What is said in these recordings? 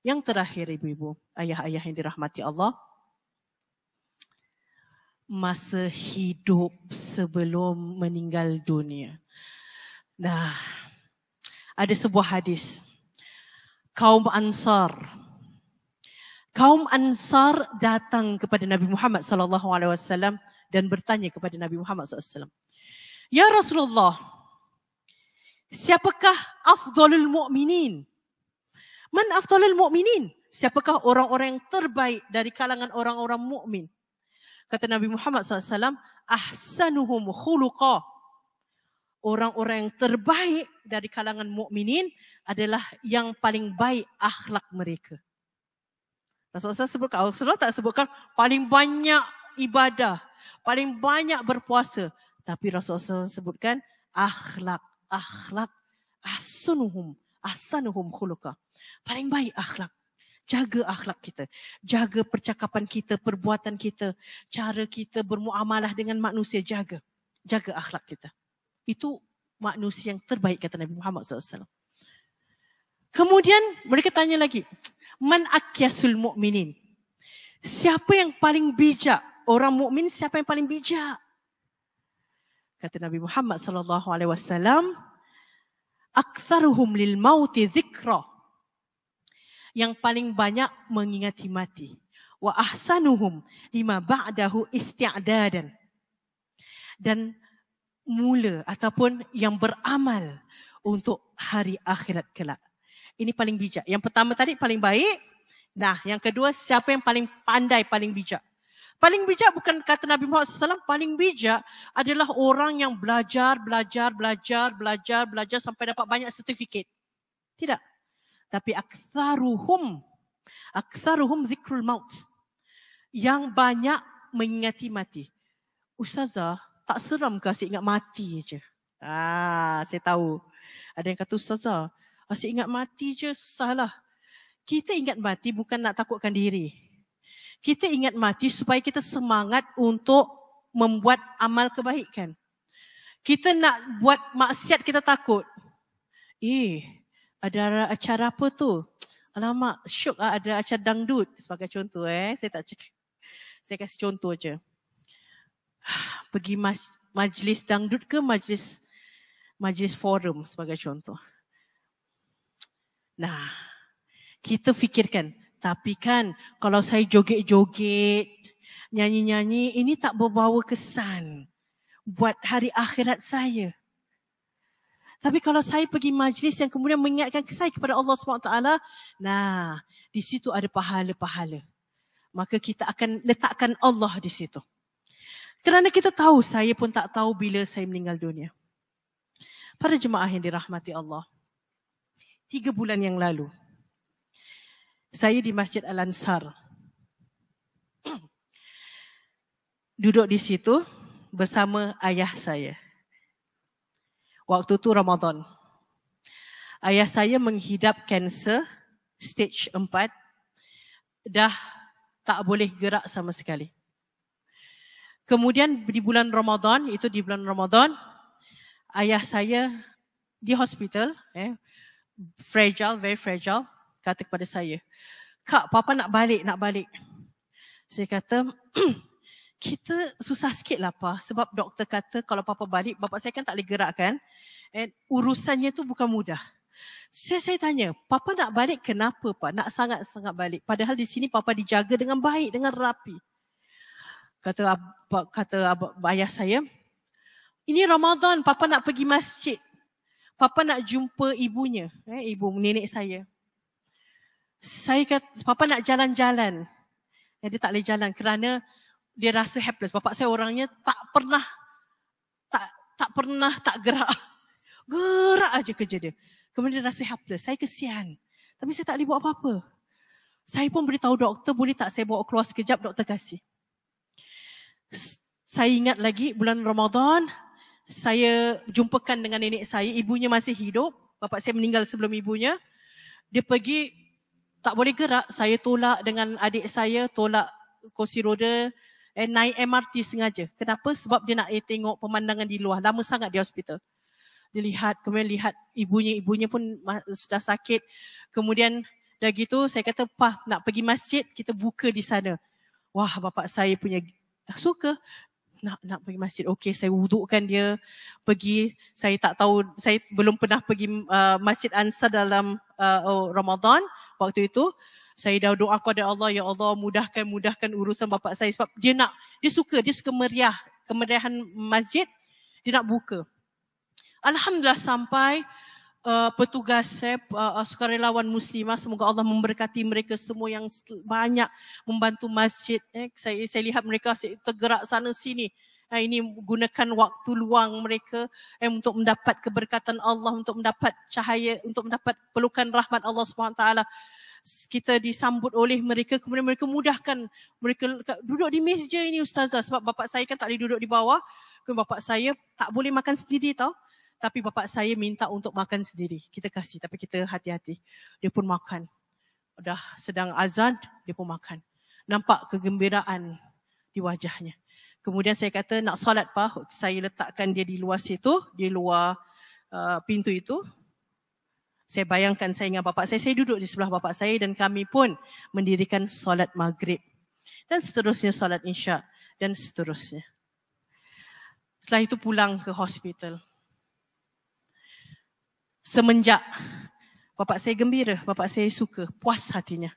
Yang terakhir ibu-ibu, ayah-ayah yang dirahmati Allah. Masa hidup sebelum meninggal dunia. Nah, ada sebuah hadis. Kaum Ansar. Kaum Ansar datang kepada Nabi Muhammad sallallahu alaihi wasallam dan bertanya kepada Nabi Muhammad sallallahu alaihi wasallam. Ya Rasulullah, siapakah afdhalul mu'minin? Man afdalul mu'minin? Siapakah orang-orang yang terbaik dari kalangan orang-orang mukmin? Kata Nabi Muhammad SAW, ahsanuhum khuluqa. Orang-orang yang terbaik dari kalangan mukminin adalah yang paling baik akhlak mereka. Rasulullah SAW sebutkan, Rasulullah tak sebutkan paling banyak ibadah, paling banyak berpuasa. Tapi Rasulullah SAW sebutkan akhlak, akhlak, ahsanuhum ahsanuhum khuluqa. Paling baik akhlak. Jaga akhlak kita. Jaga percakapan kita, perbuatan kita, cara kita bermuamalah dengan manusia. Jaga. Jaga akhlak kita. Itu manusia yang terbaik kata Nabi Muhammad SAW. Kemudian mereka tanya lagi, man akyasul mukminin? Siapa yang paling bijak? Orang mukmin siapa yang paling bijak? Kata Nabi Muhammad sallallahu alaihi wasallam, aktsaruhum lil mauti dzikra yang paling banyak mengingati mati wa ahsanuhum lima ba'dahu isti'dadan dan mula ataupun yang beramal untuk hari akhirat kelak ini paling bijak yang pertama tadi paling baik nah yang kedua siapa yang paling pandai paling bijak Paling bijak bukan kata Nabi Muhammad SAW, paling bijak adalah orang yang belajar, belajar, belajar, belajar, belajar sampai dapat banyak sertifikat. Tidak. Tapi aksaruhum, aksaruhum zikrul maut. Yang banyak mengingati mati. Ustazah, tak seram ke asyik ingat mati je? Ah, saya tahu. Ada yang kata Ustazah, asyik ingat mati je susahlah. Kita ingat mati bukan nak takutkan diri. Kita ingat mati supaya kita semangat untuk membuat amal kebaikan. Kita nak buat maksiat kita takut. Eh, ada acara apa tu? Alamak, syok lah ada acara dangdut sebagai contoh eh. Saya tak cek. Saya kasih contoh aja. Pergi majlis dangdut ke majlis majlis forum sebagai contoh. Nah, kita fikirkan tapi kan kalau saya joget-joget, nyanyi-nyanyi, ini tak berbawa kesan buat hari akhirat saya. Tapi kalau saya pergi majlis yang kemudian mengingatkan saya kepada Allah SWT, nah di situ ada pahala-pahala. Maka kita akan letakkan Allah di situ. Kerana kita tahu, saya pun tak tahu bila saya meninggal dunia. Para jemaah yang dirahmati Allah, tiga bulan yang lalu, saya di Masjid Al-Ansar. Duduk di situ bersama ayah saya. Waktu tu Ramadan. Ayah saya menghidap kanser stage 4. Dah tak boleh gerak sama sekali. Kemudian di bulan Ramadan, itu di bulan Ramadan, ayah saya di hospital, eh, fragile, very fragile, kata kepada saya, Kak, Papa nak balik, nak balik. Saya kata, kita susah sikit lah Pak, Sebab doktor kata kalau Papa balik, bapa saya kan tak boleh gerak kan. And urusannya tu bukan mudah. Saya, saya tanya, Papa nak balik kenapa Pak? Nak sangat-sangat balik. Padahal di sini Papa dijaga dengan baik, dengan rapi. Kata kata ayah saya, ini Ramadan, Papa nak pergi masjid. Papa nak jumpa ibunya, eh, ibu nenek saya saya kata, Papa nak jalan-jalan. Ya, dia tak boleh jalan kerana dia rasa helpless. Bapak saya orangnya tak pernah, tak tak pernah tak gerak. Gerak aja kerja dia. Kemudian dia rasa helpless. Saya kesian. Tapi saya tak boleh buat apa-apa. Saya pun beritahu doktor, boleh tak saya bawa keluar sekejap, doktor kasih. Saya ingat lagi bulan Ramadan, saya jumpakan dengan nenek saya, ibunya masih hidup. Bapak saya meninggal sebelum ibunya. Dia pergi tak boleh gerak, saya tolak dengan adik saya, tolak kursi roda and naik MRT sengaja. Kenapa? Sebab dia nak eh, tengok pemandangan di luar. Lama sangat di hospital. Dia lihat, kemudian lihat ibunya, ibunya pun sudah sakit. Kemudian dah gitu saya kata, pah nak pergi masjid, kita buka di sana. Wah bapa saya punya suka nak nak pergi masjid. Okey, saya wudukkan dia. Pergi, saya tak tahu, saya belum pernah pergi uh, masjid Ansar dalam uh, oh, Ramadan waktu itu. Saya dah doa kepada Allah, Ya Allah mudahkan, mudahkan urusan bapa saya. Sebab dia nak, dia suka, dia suka meriah. Kemeriahan masjid, dia nak buka. Alhamdulillah sampai uh, petugas saya, uh, eh, eh, sukarelawan muslimah, semoga Allah memberkati mereka semua yang banyak membantu masjid. Eh, saya, saya lihat mereka tergerak sana sini ini gunakan waktu luang mereka eh, untuk mendapat keberkatan Allah, untuk mendapat cahaya, untuk mendapat pelukan rahmat Allah SWT. Kita disambut oleh mereka, kemudian mereka mudahkan mereka duduk di meja ini ustazah sebab bapak saya kan tak boleh duduk di bawah. Kemudian bapak saya tak boleh makan sendiri tau. Tapi bapak saya minta untuk makan sendiri. Kita kasih tapi kita hati-hati. Dia pun makan. Dah sedang azan, dia pun makan. Nampak kegembiraan di wajahnya. Kemudian saya kata nak solat pak, saya letakkan dia di luar situ, di luar uh, pintu itu. Saya bayangkan saya dengan bapak saya, saya duduk di sebelah bapak saya dan kami pun mendirikan solat maghrib. Dan seterusnya solat insya dan seterusnya. Setelah itu pulang ke hospital. Semenjak bapak saya gembira, bapak saya suka, puas hatinya.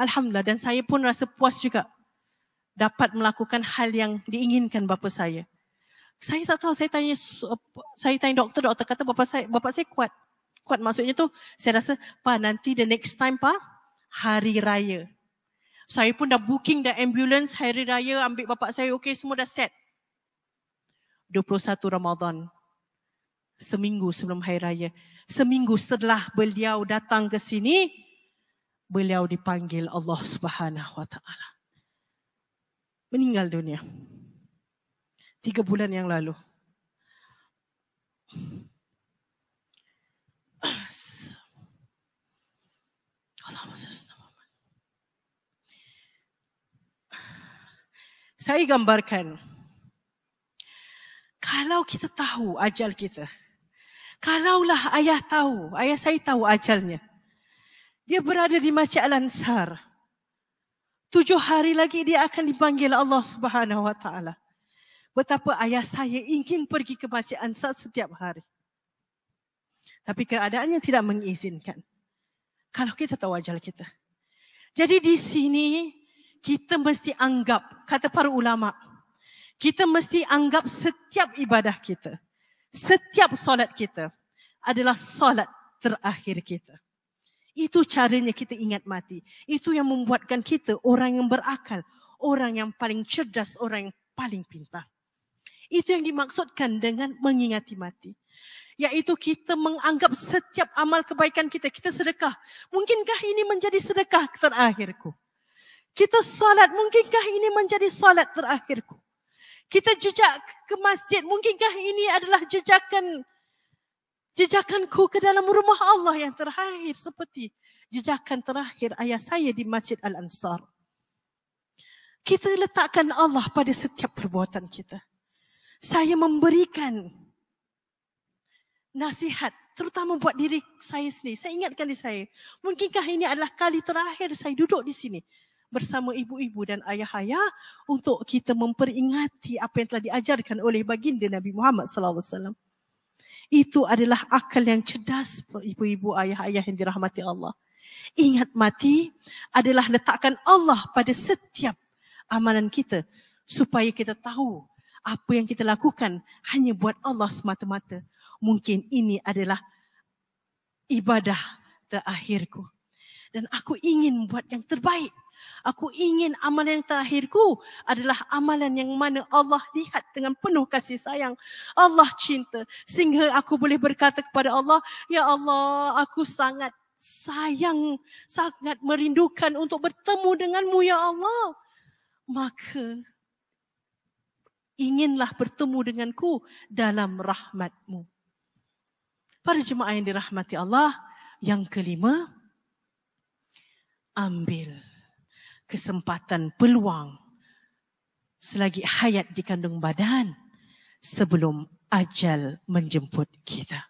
Alhamdulillah dan saya pun rasa puas juga dapat melakukan hal yang diinginkan bapa saya. Saya tak tahu, saya tanya saya tanya doktor, doktor kata bapa saya bapa saya kuat. Kuat maksudnya tu saya rasa pa nanti the next time pa hari raya. Saya pun dah booking dah ambulance hari raya ambil bapa saya okey semua dah set. 21 Ramadan. Seminggu sebelum hari raya. Seminggu setelah beliau datang ke sini, beliau dipanggil Allah Subhanahu wa taala meninggal dunia. Tiga bulan yang lalu. Saya gambarkan. Kalau kita tahu ajal kita. Kalaulah ayah tahu, ayah saya tahu ajalnya. Dia berada di Masjid Al-Ansar. Tujuh hari lagi dia akan dipanggil Allah Subhanahu Wa Taala. Betapa ayah saya ingin pergi ke Masjid Ansar setiap hari. Tapi keadaannya tidak mengizinkan. Kalau kita tahu wajah kita. Jadi di sini kita mesti anggap, kata para ulama, kita mesti anggap setiap ibadah kita, setiap solat kita adalah solat terakhir kita. Itu caranya kita ingat mati. Itu yang membuatkan kita orang yang berakal, orang yang paling cerdas, orang yang paling pintar. Itu yang dimaksudkan dengan mengingati mati. Yaitu kita menganggap setiap amal kebaikan kita, kita sedekah. Mungkinkah ini menjadi sedekah terakhirku? Kita salat, mungkinkah ini menjadi salat terakhirku? Kita jejak ke masjid, mungkinkah ini adalah jejakan jejakanku ke dalam rumah Allah yang terakhir seperti jejakan terakhir ayah saya di Masjid Al-Ansar. Kita letakkan Allah pada setiap perbuatan kita. Saya memberikan nasihat terutama buat diri saya sendiri. Saya ingatkan diri saya. Mungkinkah ini adalah kali terakhir saya duduk di sini bersama ibu-ibu dan ayah-ayah untuk kita memperingati apa yang telah diajarkan oleh baginda Nabi Muhammad sallallahu alaihi wasallam. Itu adalah akal yang cerdas ibu-ibu ayah-ayah yang dirahmati Allah. Ingat mati adalah letakkan Allah pada setiap amalan kita supaya kita tahu apa yang kita lakukan hanya buat Allah semata-mata. Mungkin ini adalah ibadah terakhirku. Dan aku ingin buat yang terbaik Aku ingin amalan yang terakhirku adalah amalan yang mana Allah lihat dengan penuh kasih sayang. Allah cinta. Sehingga aku boleh berkata kepada Allah, Ya Allah, aku sangat sayang, sangat merindukan untuk bertemu denganmu, Ya Allah. Maka, inginlah bertemu denganku dalam rahmatmu. Para jemaah yang dirahmati Allah, yang kelima, ambil kesempatan peluang selagi hayat di kandung badan sebelum ajal menjemput kita.